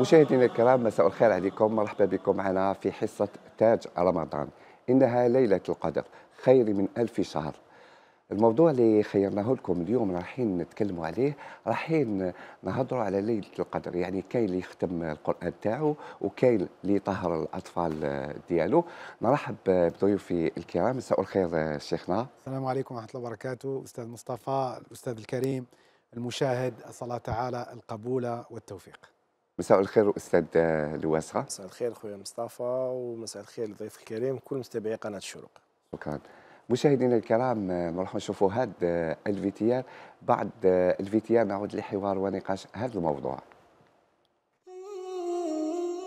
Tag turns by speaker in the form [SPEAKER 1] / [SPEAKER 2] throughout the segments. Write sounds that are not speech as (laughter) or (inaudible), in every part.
[SPEAKER 1] مشاهدينا الكرام مساء الخير عليكم مرحبا بكم معنا في حصة تاج رمضان إنها ليلة القدر خير من ألف شهر الموضوع اللي خيرناه لكم اليوم رايحين نتكلموا عليه رايحين نهضروا على ليله القدر يعني كاين اللي يختم القران تاعو وكاين اللي يطهر الاطفال ديالو نرحب بضيوفي الكرام مساء الخير شيخنا
[SPEAKER 2] السلام عليكم ورحمه الله وبركاته استاذ مصطفى الاستاذ الكريم المشاهد اسال الله تعالى القبول والتوفيق
[SPEAKER 1] مساء الخير استاذ لواسعة
[SPEAKER 3] مساء الخير خويا مصطفى ومساء الخير لضيف الكريم كل متابعي قناه الشروق
[SPEAKER 1] شكرا مشاهدينا الكرام نروح نشوفوا هذا الفيتيار بعد الفيتيار نعود لحوار ونقاش هذا الموضوع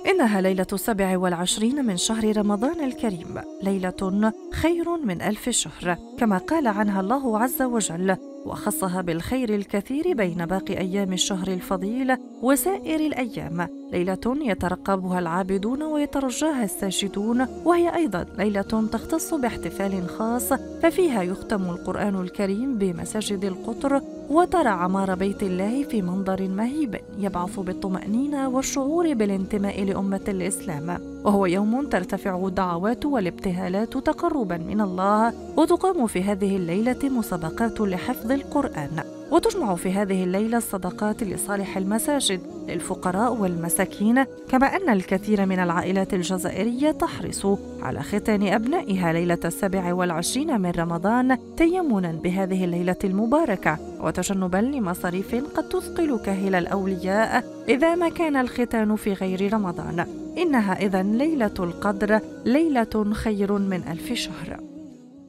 [SPEAKER 4] إنها ليلة السابع والعشرين من شهر رمضان الكريم ليلة خير من ألف شهر كما قال عنها الله عز وجل وخصها بالخير الكثير بين باقي ايام الشهر الفضيل وسائر الايام ليله يترقبها العابدون ويترجاها الساجدون وهي ايضا ليله تختص باحتفال خاص ففيها يختم القران الكريم بمساجد القطر وترى عمار بيت الله في منظر مهيب يبعث بالطمانينه والشعور بالانتماء لامه الاسلام وهو يوم ترتفع الدعوات والابتهالات تقربا من الله وتقام في هذه الليله مسابقات لحفظ القران وتجمع في هذه الليله الصدقات لصالح المساجد للفقراء والمساكين كما ان الكثير من العائلات الجزائريه تحرص على ختان ابنائها ليله السابع والعشرين من رمضان تيمنا بهذه الليله المباركه وتجنبا لمصاريف قد تثقل كاهل الأولياء إذا ما كان الختان في غير رمضان إنها إذا ليلة القدر ليلة خير من ألف شهر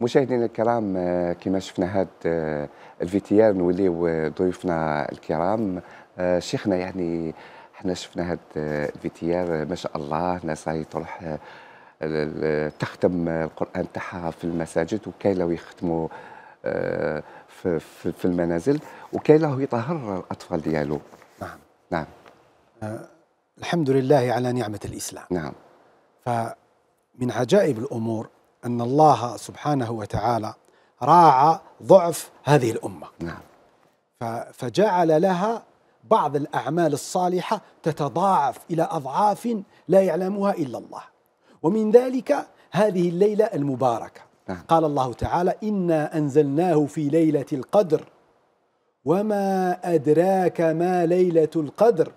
[SPEAKER 1] مشاهدينا الكرام آه، كما شفنا هذا آه، الفيتيار نوليو آه، ضيوفنا الكرام شيخنا يعني احنا شفنا هذا الفيتيار ما شاء الله ناس راهي تروح تختم القران تاعها في المساجد وكاين لو يختموا في, في المنازل وكي له يطهر الاطفال ديالو نعم نعم
[SPEAKER 2] آه، الحمد لله على نعمه الاسلام نعم فمن عجائب الامور ان الله سبحانه وتعالى راعى ضعف هذه الامه نعم فجعل لها بعض الأعمال الصالحة تتضاعف إلى أضعاف لا يعلمها إلا الله ومن ذلك هذه الليلة المباركة نعم. قال الله تعالى إنا أنزلناه في ليلة القدر وما أدراك ما ليلة القدر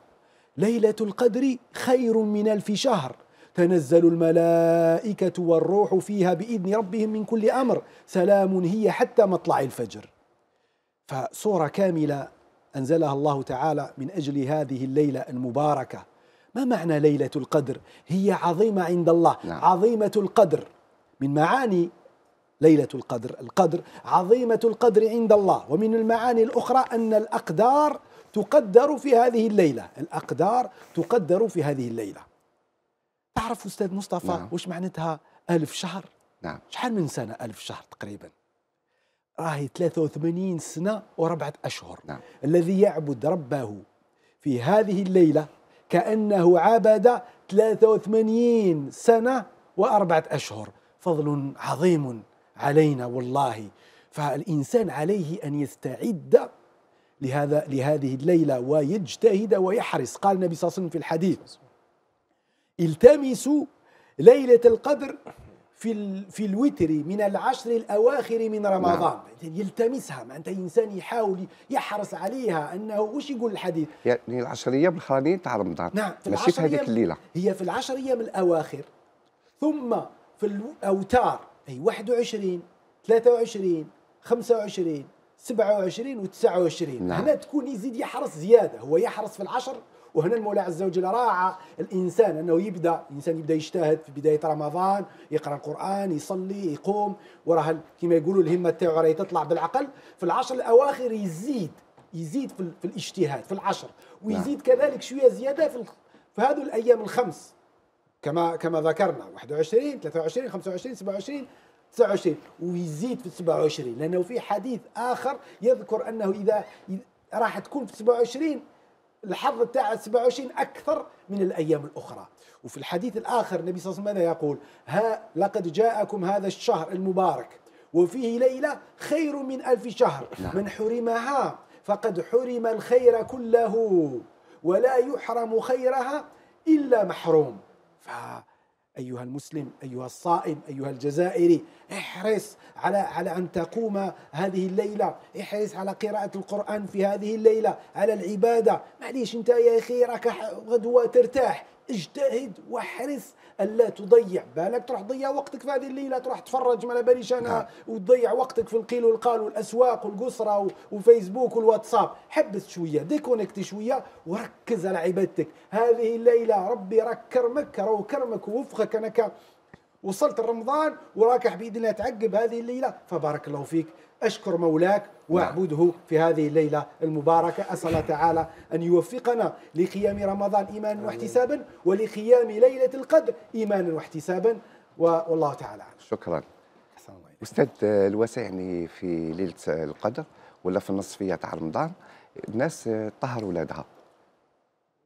[SPEAKER 2] ليلة القدر خير من ألف شهر تنزل الملائكة والروح فيها بإذن ربهم من كل أمر سلام هي حتى مطلع الفجر فصورة كاملة أنزلها الله تعالى من أجل هذه الليلة المباركة ما معنى ليلة القدر؟ هي عظيمة عند الله نعم. عظيمة القدر من معاني ليلة القدر القدر عظيمة القدر عند الله ومن المعاني الأخرى أن الأقدار تقدر في هذه الليلة الأقدار تقدر في هذه الليلة تعرف أستاذ مصطفى نعم. وش معناتها ألف شهر نعم شحال من سنة ألف شهر تقريبا راهي 83 سنة وربعة أشهر نعم. الذي يعبد ربه في هذه الليلة كأنه عبد 83 سنة وأربعة أشهر فضل عظيم علينا والله فالإنسان عليه أن يستعد لهذا لهذه الليلة ويجتهد ويحرص قال النبي صلى الله عليه وسلم في الحديث التمسوا ليلة القدر في في الوتر من العشر الاواخر من نعم. رمضان نعم. يلتمسها معناتها الانسان يحاول يحرص عليها انه وش يقول الحديث؟
[SPEAKER 1] يعني العشر ايام الأخرانيين تاع رمضان نعم في ماشي في هذيك الليله
[SPEAKER 2] هي في العشر ايام الاواخر ثم في الاوتار اي 21 23 25 27 و 29 نعم. هنا تكون يزيد يحرص زياده هو يحرص في العشر وهنا المولى عز وجل راعى الانسان انه يبدا الانسان يبدا يجتهد في بدايه رمضان يقرا القران يصلي يقوم وراه كما يقولوا الهمه تاعو راهي تطلع بالعقل في العشر الاواخر يزيد يزيد في, في الاجتهاد في العشر نعم. ويزيد نعم. كذلك شويه زياده في في هذو الايام الخمس كما كما ذكرنا 21 23 25 27 29 ويزيد في 27 لانه في حديث اخر يذكر انه اذا راح تكون في 27 الحظ تاع 27 اكثر من الايام الاخرى وفي الحديث الاخر النبي صلى الله عليه وسلم يقول ها لقد جاءكم هذا الشهر المبارك وفيه ليله خير من ألف شهر نعم. من حرمها فقد حرم الخير كله ولا يحرم خيرها الا محروم أيها المسلم أيها الصائم أيها الجزائري احرص على على أن تقوم هذه الليلة احرص على قراءة القرآن في هذه الليلة على العبادة معليش أنت يا أخي راك غدوة ترتاح اجتهد واحرص الا تضيع بالك تروح تضيع وقتك في هذه الليله تروح تفرج ما باليش انا نعم. وتضيع وقتك في القيل والقال والاسواق والقصره وفيسبوك والواتساب حبس شويه ديكونكتي شويه وركز على عبادتك هذه الليله ربي راك كرمك راهو كرمك ووفقك انا وصلت لرمضان وراكح باذن الله تعقب هذه الليله فبارك الله فيك اشكر مولاك واعبده نعم. في هذه الليله المباركه اسال تعالى ان يوفقنا لقيام رمضان ايمانا واحتسابا ولقيام ليله القدر ايمانا واحتسابا والله تعالى
[SPEAKER 1] شكرا استاذ آه، الواسع يعني في ليله آه، القدر ولا في النصفيه تاع رمضان الناس آه، طهر ولادها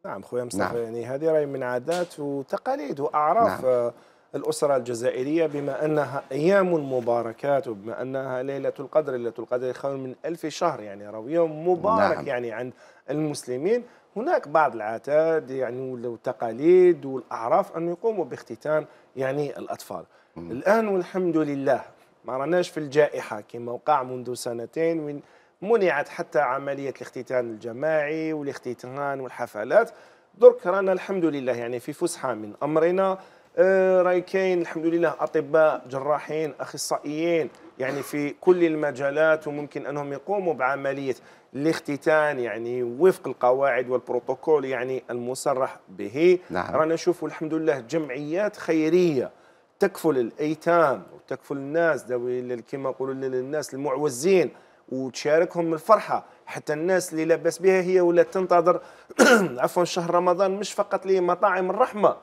[SPEAKER 3] نعم خويا مصطفى نعم. يعني هذه راهي من عادات وتقاليد واعراف نعم. الأسرة الجزائرية بما أنها أيام مباركات وبما أنها ليلة القدر ليلة القدر خير من ألف شهر يعني راهو يوم مبارك نعم. يعني عند المسلمين هناك بعض العتاد يعني والتقاليد والأعراف أن يقوموا باختتان يعني الأطفال مم. الآن والحمد لله ما راناش في الجائحة كما وقع منذ سنتين من منعت حتى عملية الاختتان الجماعي والاختتان والحفلات درك رانا الحمد لله يعني في فسحة من أمرنا آه، راي كاين الحمد لله اطباء جراحين اخصائيين يعني في كل المجالات وممكن انهم يقوموا بعمليه الاختتان يعني وفق القواعد والبروتوكول يعني المصرح به نعم. رانا نشوفوا الحمد لله جمعيات خيريه تكفل الايتام وتكفل الناس ذوي كما نقولوا للناس المعوزين وتشاركهم الفرحه حتى الناس اللي لاباس بها هي ولا تنتظر (coughs) عفوا شهر رمضان مش فقط لمطاعم الرحمه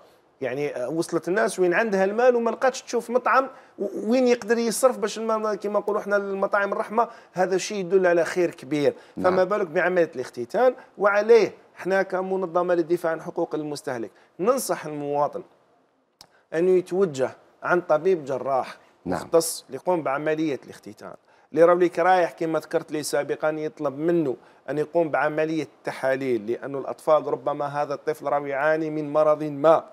[SPEAKER 3] يعني آه، وصلت الناس وين عندها المال وما لقاتش تشوف مطعم وين يقدر يصرف باش كما نقولوا احنا المطاعم الرحمه هذا الشيء يدل على خير كبير نعم. فما بالك بعمليه الاختتان وعليه احنا كمنظمه للدفاع عن حقوق المستهلك ننصح المواطن انه يتوجه عن طبيب جراح نعم. مختص يقوم بعمليه الاختتان اللي رايح كما ذكرت لي سابقا يطلب منه أن يقوم بعملية تحاليل لأن الأطفال ربما هذا الطفل راهو يعاني من مرض ما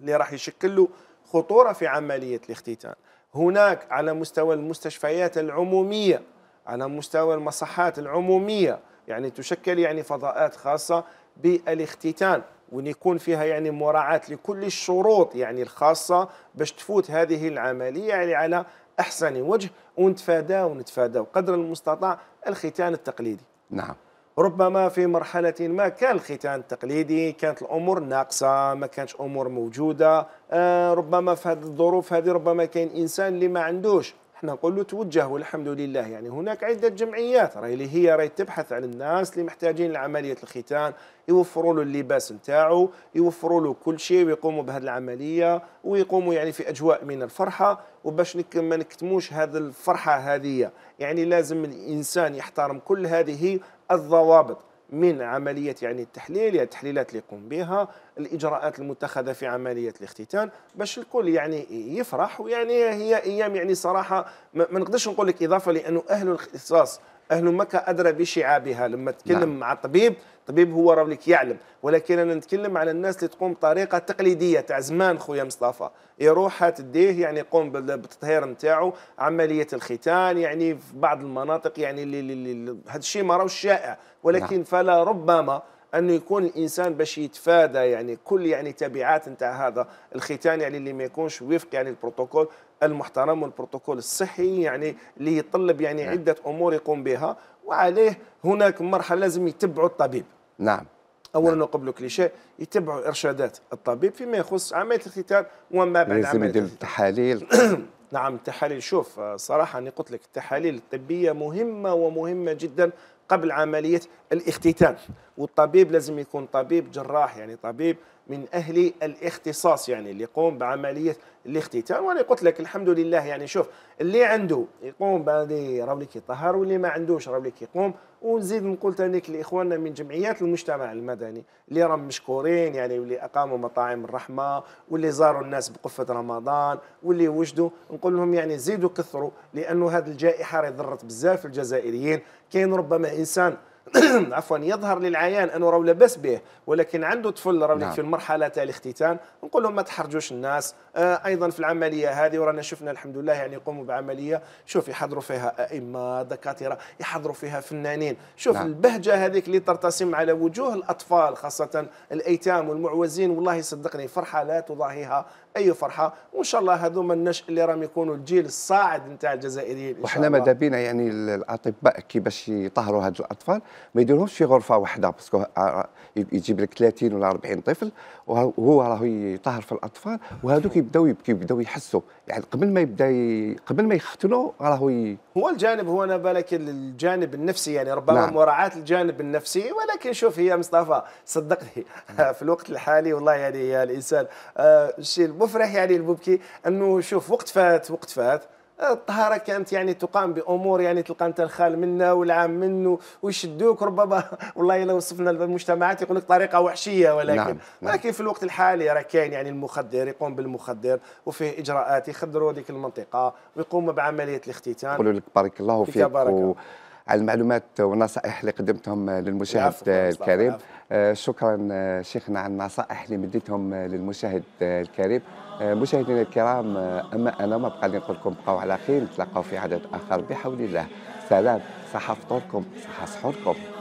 [SPEAKER 3] اللي راح يشكل له خطورة في عملية الاختتان هناك على مستوى المستشفيات العمومية على مستوى المصحات العمومية يعني تشكل يعني فضاءات خاصة بالاختتان ونكون فيها يعني مراعاة لكل الشروط يعني الخاصة باش تفوت هذه العملية يعني على أحسن وجه ونتفادى ونتفادى قدر المستطاع الختان التقليدي نعم ربما في مرحلة ما كان الختان التقليدي كانت الأمور ناقصة ما كانتش أمور موجودة آه، ربما في هذه الظروف هذه ربما كاين إنسان اللي ما عندوش احنا نقول له توجه والحمد لله يعني هناك عدة جمعيات راهي اللي هي راهي تبحث عن الناس اللي محتاجين لعملية الختان يوفروا له اللباس نتاعو يوفروا له كل شيء ويقوموا بهذه العملية ويقوموا يعني في أجواء من الفرحة وباش نك ما نكتموش هذه الفرحة هذه يعني لازم الإنسان يحترم كل هذه الضوابط من عملية يعني التحليل يعني التحليلات اللي يقوم بها الإجراءات المتخذة في عملية الاختتان باش الكل يعني يفرح ويعني هي أيام يعني صراحة ما نقدرش نقول لك إضافة لأنه أهل الاختصاص أهل مكة أدرى بشعابها لما تكلم نعم. مع الطبيب طبيب هو رابليك يعلم ولكن انا نتكلم على الناس اللي تقوم بطريقه تقليديه تاع زمان خويا مصطفى يروح تديه يعني يقوم بالتطهير نتاعو عمليه الختان يعني في بعض المناطق يعني اللي هذا الشيء ما راهوش شائع ولكن نعم. فلا ربما انه يكون الانسان باش يتفادى يعني كل يعني تبعات نتاع هذا الختان يعني اللي ما يكونش وفق يعني البروتوكول المحترم والبروتوكول الصحي يعني اللي يطلب يعني نعم. عده امور يقوم بها وعليه هناك مرحله لازم يتبعوا الطبيب نعم اولا نعم. قبل كل شيء يتبعوا ارشادات الطبيب فيما يخص عمليه الاختتان وما بعد لازم يدير
[SPEAKER 1] التحاليل
[SPEAKER 3] (clears throat) نعم التحاليل شوف صراحه انا قلت لك التحاليل الطبيه مهمه ومهمه جدا قبل عمليه الاختتان والطبيب لازم يكون طبيب جراح يعني طبيب من اهل الاختصاص يعني اللي يقوم بعمليه الاختتان وانا قلت لك الحمد لله يعني شوف اللي عنده يقوم بهذه راوليك يطهر واللي ما عندوش راوليك يقوم ونزيد نقول تانيك لاخواننا من جمعيات المجتمع المدني اللي راهم مشكورين يعني واللي اقاموا مطاعم الرحمه واللي زاروا الناس بقفه رمضان واللي وجدوا نقول لهم يعني زيدوا كثروا لانه هذه الجائحه راهي ضرت بزاف الجزائريين كاين ربما انسان (clears throat) عفوا يظهر للعيان انه راه لاباس به ولكن عنده طفل راه نعم. في المرحله تاع الاختتان نقول لهم ما تحرجوش الناس آه ايضا في العمليه هذه ورانا شفنا الحمد لله يعني يقوموا بعمليه شوف يحضروا فيها ائمه دكاتره يحضروا فيها فنانين شوف نعم. البهجه هذيك اللي ترتسم على وجوه الاطفال خاصه الايتام والمعوزين والله صدقني فرحه لا تضاهيها اي فرحه وان شاء الله هذوما النشء اللي راهم يكونوا الجيل الصاعد نتاع الجزائريين وحنا ماذا بينا
[SPEAKER 1] يعني الاطباء كي باش يطهروا هاد الاطفال ما يديروهمش في غرفه واحده باسكو يجيب لك 30 ولا 40 طفل وهو راه يطهر في الاطفال وهذوك يبداو يبكي يبداو يحسوا يعني قبل ما يبدا ي... قبل ما يختنوا راهو ي... هو الجانب هو انا بالك
[SPEAKER 3] الجانب النفسي يعني ربما نعم. مراعاه الجانب النفسي ولكن شوف هي مصطفى صدقني نعم. (laughs) في الوقت الحالي والله يعني يا الانسان الشيء آه، مفرح يعني البوبكي انه شوف وقت فات وقت فات الطهاره كانت يعني تقام بامور يعني تلقى انت الخال منا والعام منه ويشدوك ربما (laughs) والله لو وصفنا المجتمعات يقول لك طريقه وحشيه ولكن نعم. نعم. لكن في الوقت الحالي راه كاين يعني المخدر يقوم بالمخدر وفيه اجراءات يخدروا هذيك المنطقه ويقوم بعمليه الاختتان يقولوا لك
[SPEAKER 1] بارك الله فيك, فيك بارك و... على المعلومات والنصائح اللي قدمتهم للمشاهد الكريم آه، شكرا آه، شيخنا على النصائح اللي مديتهم للمشاهد الكريم آه، مشاهدينا الكرام اما انا ما بقى لي نقول لكم بقاو على خير نتلاقاو في عدد اخر بحول الله سلام صحه فطوركم صحه سحوركم